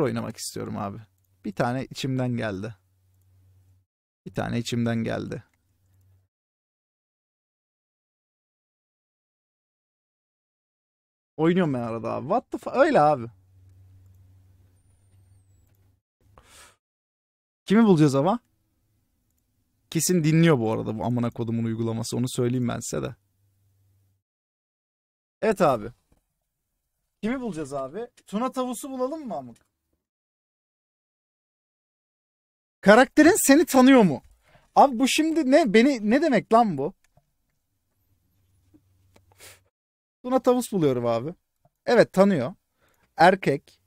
oynamak istiyorum abi. Bir tane içimden geldi. Bir tane içimden geldi. Oynuyorum ben arada abi. What the Öyle abi. Kimi bulacağız ama? Kesin dinliyor bu arada bu amına kodumun uygulaması. Onu söyleyeyim ben size de. Evet abi. Kimi bulacağız abi? Tuna tavusu bulalım mı amık? Karakterin seni tanıyor mu? Abi bu şimdi ne beni ne demek lan bu? Buna tavus buluyorum abi. Evet tanıyor. Erkek.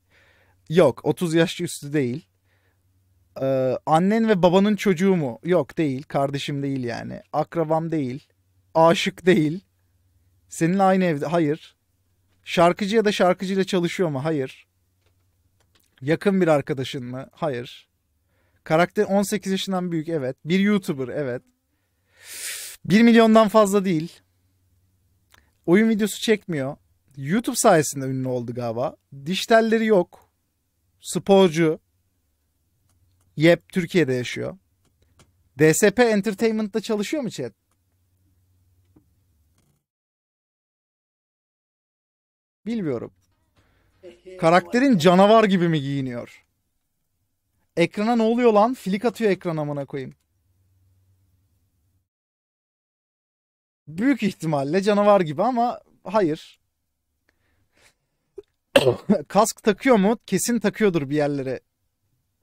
Yok 30 yaş üstü değil. Ee, annen ve babanın çocuğu mu? Yok değil. Kardeşim değil yani. Akrabam değil. Aşık değil. Seninle aynı evde. Hayır. Şarkıcı ya da şarkıcıyla çalışıyor mu? Hayır. Yakın bir arkadaşın mı? Hayır. Karakter 18 yaşından büyük evet. Bir YouTuber evet. 1 milyondan fazla değil. Oyun videosu çekmiyor. YouTube sayesinde ünlü oldu galiba. telleri yok. Sporcu. Yep Türkiye'de yaşıyor. DSP Entertainment'da çalışıyor mu chat? Bilmiyorum. Karakterin canavar gibi mi giyiniyor? Ekrana ne oluyor lan? Filik atıyor ekran amına koyayım. Büyük ihtimalle canavar gibi ama hayır. Kask takıyor mu? Kesin takıyordur bir yerlere.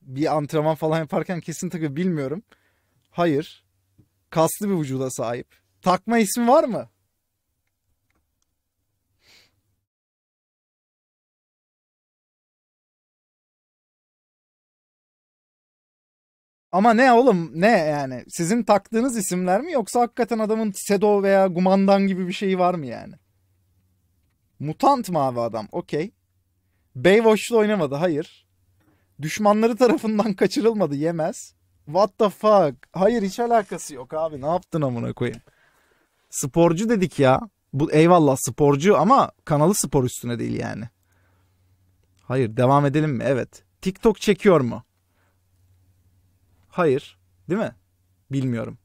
Bir antrenman falan yaparken kesin takıyor bilmiyorum. Hayır. Kaslı bir vücuda sahip. Takma ismi var mı? Ama ne oğlum ne yani sizin taktığınız isimler mi yoksa hakikaten adamın Sedo veya Gumandan gibi bir şeyi var mı yani? Mutant mı mavi adam okey. Baywatch'la oynamadı hayır. Düşmanları tarafından kaçırılmadı yemez. What the fuck? Hayır hiç alakası yok abi ne yaptın amına koyayım. Sporcu dedik ya. Bu eyvallah sporcu ama kanalı spor üstüne değil yani. Hayır devam edelim mi? Evet. TikTok çekiyor mu? Hayır. Değil mi? Bilmiyorum.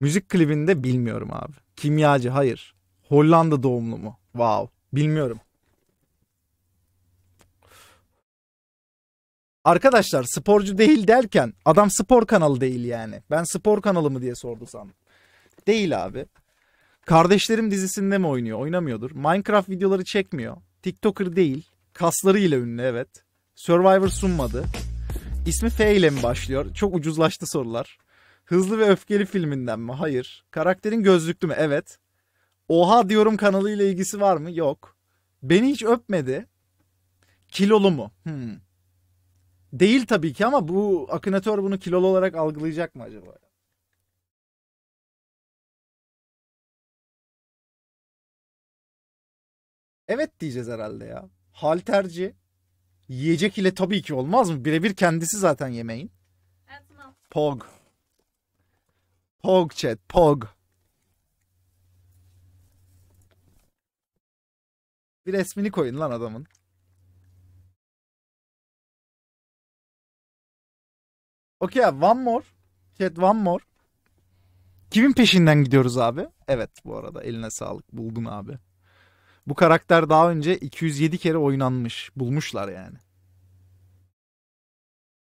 Müzik klibinde bilmiyorum abi. Kimyacı hayır. Hollanda doğumlu mu? Wow. Bilmiyorum. Arkadaşlar sporcu değil derken adam spor kanalı değil yani. Ben spor kanalı mı diye sordu sandım. Değil abi. Kardeşlerim dizisinde mi oynuyor? Oynamıyordur. Minecraft videoları çekmiyor. TikToker değil. Kaslarıyla ünlü evet. Survivor sunmadı. İsmi F ile mi başlıyor? Çok ucuzlaştı sorular. Hızlı ve Öfkeli filminden mi? Hayır. Karakterin gözlüklü mü? Evet. Oha diyorum kanalı ile ilgisi var mı? Yok. Beni hiç öpmedi. Kilolu mu? Hmm. Değil tabii ki ama bu akınatör bunu kilolu olarak algılayacak mı acaba? Evet diyeceğiz herhalde ya. Halterci. Yiyecek ile tabii ki olmaz mı? Birebir kendisi zaten yemeğin. Pog. Pog chat. Pog. Bir resmini koyun lan adamın. Okey abi one more. Chat one more. Kimin peşinden gidiyoruz abi? Evet bu arada eline sağlık buldun abi. Bu karakter daha önce 207 kere oynanmış. Bulmuşlar yani.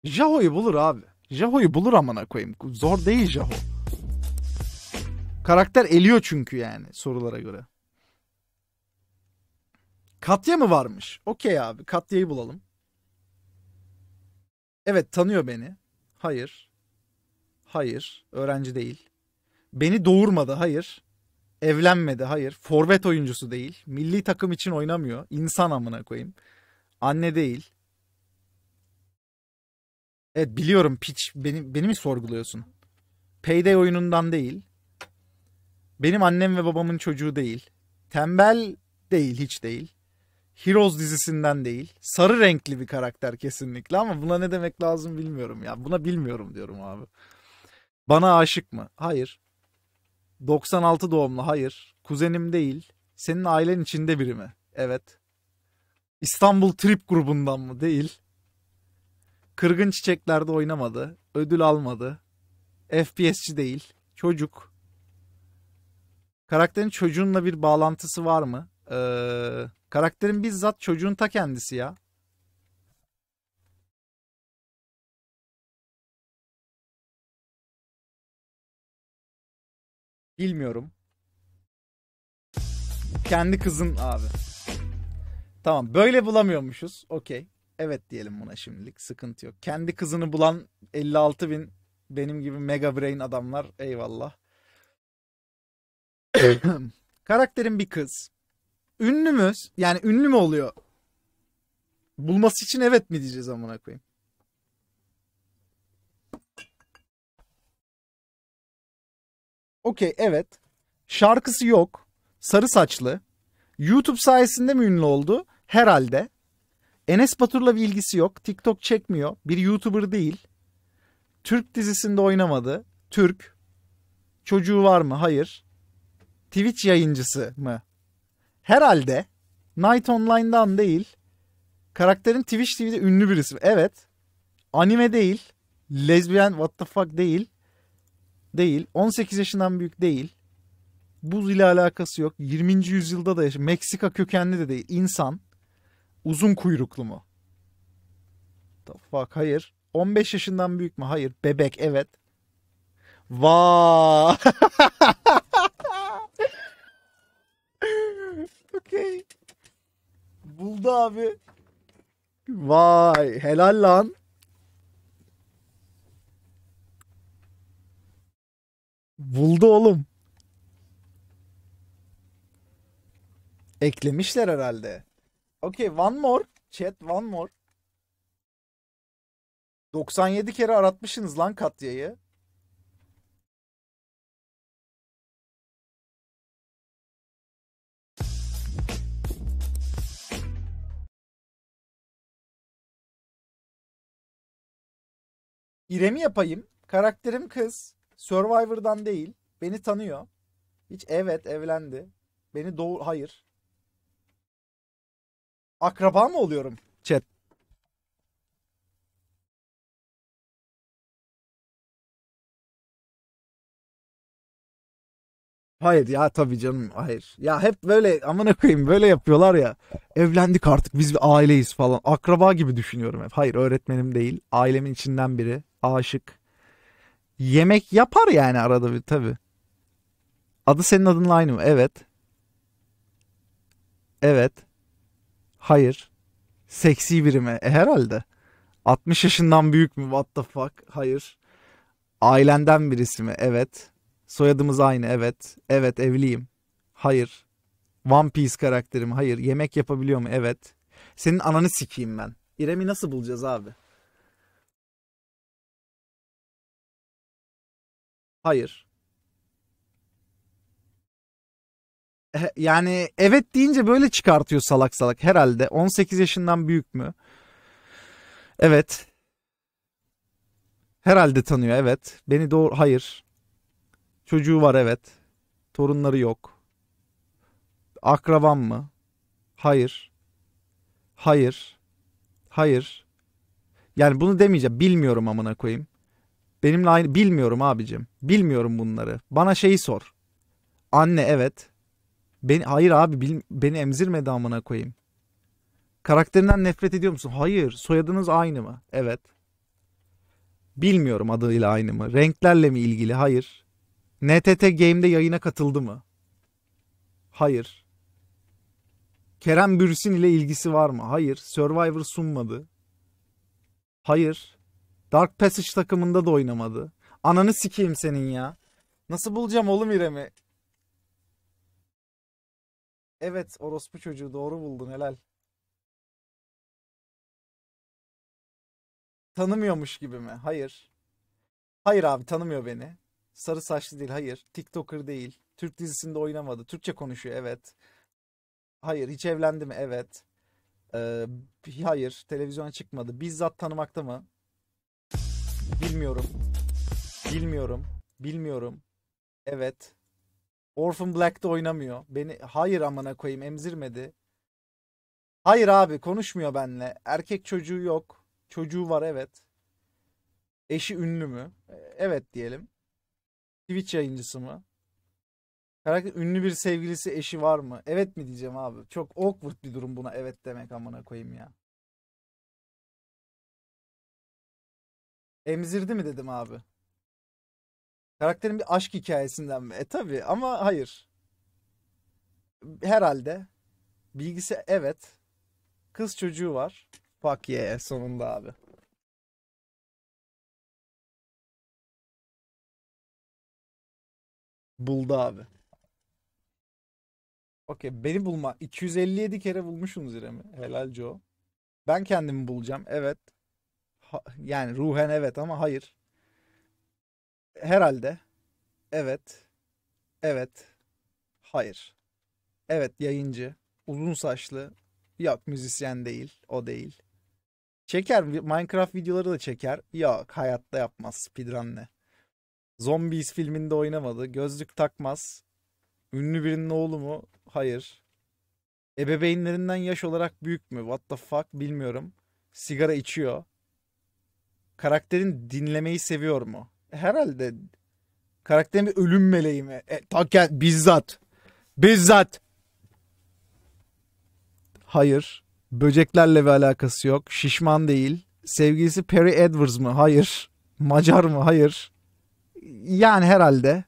Jaho'yu bulur abi. Jaho'yu bulur amına koyayım. Zor değil Jaho. Karakter eliyor çünkü yani sorulara göre. Katya mı varmış? Okey abi. Katya'yı bulalım. Evet tanıyor beni. Hayır. Hayır. Öğrenci değil. Beni doğurmadı. Hayır evlenmedi hayır. Forvet oyuncusu değil. Milli takım için oynamıyor. İnsan amına koyayım. Anne değil. Evet biliyorum piç. Beni, beni mi sorguluyorsun? Payday oyunundan değil. Benim annem ve babamın çocuğu değil. Tembel değil hiç değil. Heroes dizisinden değil. Sarı renkli bir karakter kesinlikle ama buna ne demek lazım bilmiyorum ya. Buna bilmiyorum diyorum abi. Bana aşık mı? Hayır. 96 doğumlu hayır. Kuzenim değil. Senin ailen içinde biri mi? Evet. İstanbul Trip grubundan mı? Değil. Kırgın çiçeklerde oynamadı. Ödül almadı. FPS'ci değil. Çocuk. Karakterin çocuğunla bir bağlantısı var mı? Ee, karakterin bizzat çocuğun ta kendisi ya. Bilmiyorum. Kendi kızın abi. Tamam böyle bulamıyormuşuz. Okey. Evet diyelim buna şimdilik. Sıkıntı yok. Kendi kızını bulan 56 bin benim gibi mega brain adamlar. Eyvallah. Karakterin bir kız. Ünlümüz yani ünlü mü oluyor? Bulması için evet mi diyeceğiz amına koyayım? Okey evet. Şarkısı yok. Sarı saçlı. YouTube sayesinde mi ünlü oldu? Herhalde. Enes Batur'la bir ilgisi yok. TikTok çekmiyor. Bir YouTuber değil. Türk dizisinde oynamadı. Türk. Çocuğu var mı? Hayır. Twitch yayıncısı mı? Herhalde. Night Online'dan değil. Karakterin Twitch TV'de ünlü isim Evet. Anime değil. Lezbiyen what the fuck değil değil. 18 yaşından büyük değil. Buz ile alakası yok. 20. yüzyılda da yaşıyor. Meksika kökenli de değil. İnsan. Uzun kuyruklu mu? The fuck? Hayır. 15 yaşından büyük mü? Hayır. Bebek evet. Vaa. okay. Buldu abi. Vay helal lan. Buldu oğlum. Eklemişler herhalde. Okay one more. Chat one more. 97 kere aratmışsınız lan Katya'yı. İrem'i yapayım. Karakterim kız. Survivor'dan değil. Beni tanıyor. Hiç evet evlendi. Beni doğu... Hayır. Akraba mı oluyorum chat? Hayır ya tabii canım hayır. Ya hep böyle amına koyayım böyle yapıyorlar ya. Evlendik artık biz bir aileyiz falan. Akraba gibi düşünüyorum hep. Hayır öğretmenim değil. Ailemin içinden biri. Aşık yemek yapar yani arada bir tabi. Adı senin adınla aynı mı? Evet. Evet. Hayır. Seksi biri mi? E, herhalde. 60 yaşından büyük mü? What the fuck? Hayır. Ailenden birisi mi? Evet. Soyadımız aynı. Evet. Evet evliyim. Hayır. One Piece karakterim. Hayır. Yemek yapabiliyor mu? Evet. Senin ananı sikeyim ben. İrem'i nasıl bulacağız abi? Hayır. yani evet deyince böyle çıkartıyor salak salak herhalde. 18 yaşından büyük mü? Evet. Herhalde tanıyor evet. Beni doğru hayır. Çocuğu var evet. Torunları yok. Akrabam mı? Hayır. Hayır. Hayır. Yani bunu demeyeceğim. Bilmiyorum amına koyayım. Benimle aynı bilmiyorum abicim. Bilmiyorum bunları. Bana şeyi sor. Anne evet. Beni, hayır abi bil, beni emzirmedi amına koyayım. Karakterinden nefret ediyor musun? Hayır. Soyadınız aynı mı? Evet. Bilmiyorum adıyla aynı mı? Renklerle mi ilgili? Hayır. NTT Game'de yayına katıldı mı? Hayır. Kerem Bürsin ile ilgisi var mı? Hayır. Survivor sunmadı. Hayır. Dark Passage takımında da oynamadı. Ananı sikeyim senin ya. Nasıl bulacağım oğlum İrem'i? Evet orospu çocuğu doğru buldun helal. Tanımıyormuş gibi mi? Hayır. Hayır abi tanımıyor beni. Sarı saçlı değil hayır. TikToker değil. Türk dizisinde oynamadı. Türkçe konuşuyor evet. Hayır hiç evlendi mi? Evet. Ee, hayır televizyona çıkmadı. Bizzat tanımakta mı? Bilmiyorum. Bilmiyorum. Bilmiyorum. Evet. Orphan Black'te oynamıyor. Beni hayır amına koyayım emzirmedi. Hayır abi konuşmuyor benle. Erkek çocuğu yok. Çocuğu var evet. Eşi ünlü mü? E, evet diyelim. Twitch yayıncısı mı? Karakter ünlü bir sevgilisi eşi var mı? Evet mi diyeceğim abi. Çok awkward bir durum buna evet demek amına koyayım ya. Emzirdi mi dedim abi. Karakterin bir aşk hikayesinden mi? E tabi ama hayır. Herhalde. Bilgisi evet. Kız çocuğu var. Fuck yeah sonunda abi. Buldu abi. Okey beni bulma. 257 kere bulmuşsunuz İrem'i. Helal Joe. Ben kendimi bulacağım. Evet yani ruhen evet ama hayır. Herhalde. Evet. Evet. Hayır. Evet yayıncı. Uzun saçlı. Yok müzisyen değil. O değil. Çeker. Minecraft videoları da çeker. Yok hayatta yapmaz ne? Zombies filminde oynamadı. Gözlük takmaz. Ünlü birinin oğlu mu? Hayır. Ebeveynlerinden yaş olarak büyük mü? What the fuck bilmiyorum. Sigara içiyor karakterin dinlemeyi seviyor mu? Herhalde karakterin bir ölüm meleği mi? E, ta bizzat. Bizzat. Hayır. Böceklerle bir alakası yok. Şişman değil. Sevgilisi Perry Edwards mı? Hayır. Macar mı? Hayır. Yani herhalde.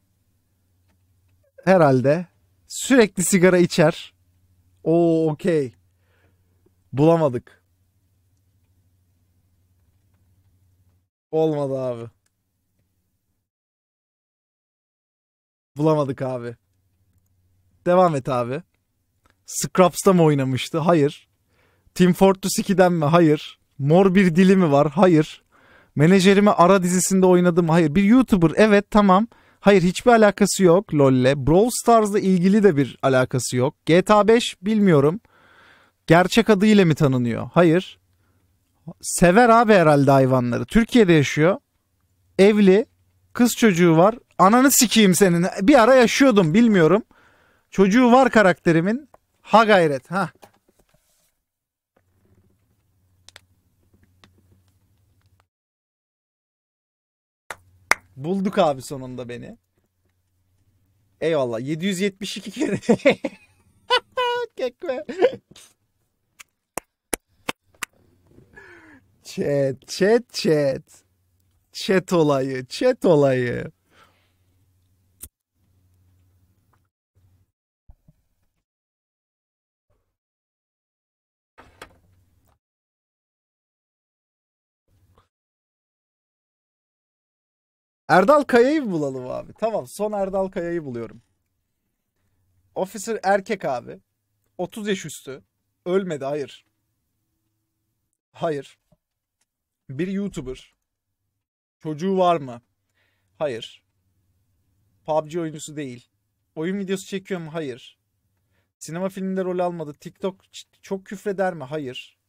Herhalde. Sürekli sigara içer. Oo okey. Bulamadık. Olmadı abi. Bulamadık abi. Devam et abi. Scraps'ta mı oynamıştı? Hayır. Team Fortress 2'den mi? Hayır. Mor bir dili mi var? Hayır. Menajerimi Ara dizisinde oynadım. Hayır. Bir YouTuber. Evet tamam. Hayır hiçbir alakası yok LoL'le. Brawl Stars'la ilgili de bir alakası yok. GTA 5 bilmiyorum. Gerçek adıyla mı tanınıyor? Hayır. Sever abi herhalde hayvanları. Türkiye'de yaşıyor. Evli. Kız çocuğu var. Ananı sikeyim senin. Bir ara yaşıyordum bilmiyorum. Çocuğu var karakterimin. Ha gayret. Ha. Bulduk abi sonunda beni. Eyvallah. 772 kere. Kekme. Chat, chat, chat. Chat olayı, chat olayı. Erdal Kaya'yı mı bulalım abi? Tamam son Erdal Kaya'yı buluyorum. Officer erkek abi. 30 yaş üstü. Ölmedi hayır. Hayır. Bir YouTuber. Çocuğu var mı? Hayır. PUBG oyuncusu değil. Oyun videosu çekiyor mu? Hayır. Sinema filminde rol almadı. TikTok çok küfreder mi? Hayır.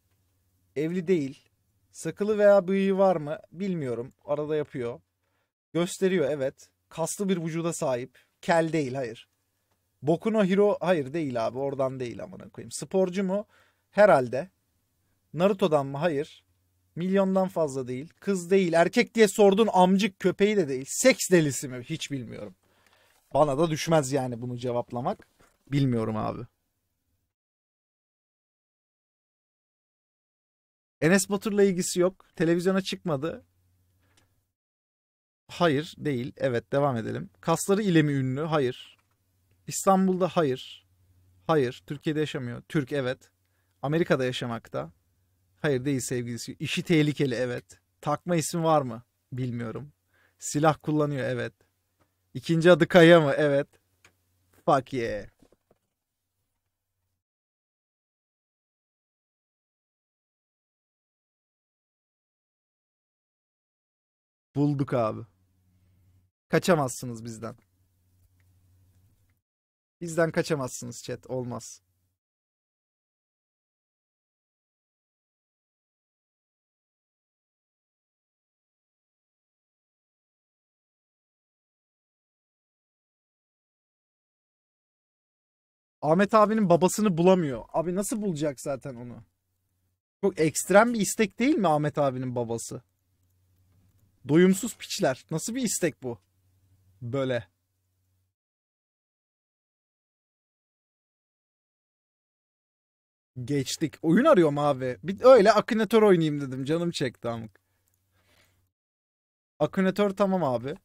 Evli değil. Sakılı veya bıyığı var mı? Bilmiyorum. Arada yapıyor. Gösteriyor evet. Kaslı bir vücuda sahip. Kel değil hayır. Bokuno Hero hayır değil abi oradan değil amına koyayım. Sporcu mu? Herhalde. Naruto'dan mı? Hayır. Milyondan fazla değil. Kız değil. Erkek diye sordun amcık köpeği de değil. Seks delisi mi? Hiç bilmiyorum. Bana da düşmez yani bunu cevaplamak. Bilmiyorum abi. Enes Batur'la ilgisi yok. Televizyona çıkmadı. Hayır değil. Evet devam edelim. Kasları ile mi ünlü? Hayır. İstanbul'da hayır. Hayır. Türkiye'de yaşamıyor. Türk evet. Amerika'da yaşamakta. Hayır değil sevgilisi. İşi tehlikeli evet. Takma isim var mı? Bilmiyorum. Silah kullanıyor evet. İkinci adı Kaya mı? Evet. Fuck yeah. Bulduk abi. Kaçamazsınız bizden. Bizden kaçamazsınız chat. Olmaz. Ahmet abinin babasını bulamıyor. Abi nasıl bulacak zaten onu? Çok ekstrem bir istek değil mi Ahmet abinin babası? Doyumsuz piçler. Nasıl bir istek bu? Böyle. Geçtik. Oyun arıyorum abi. Bir öyle akınatör oynayayım dedim. Canım çekti amık. Akınatör tamam abi.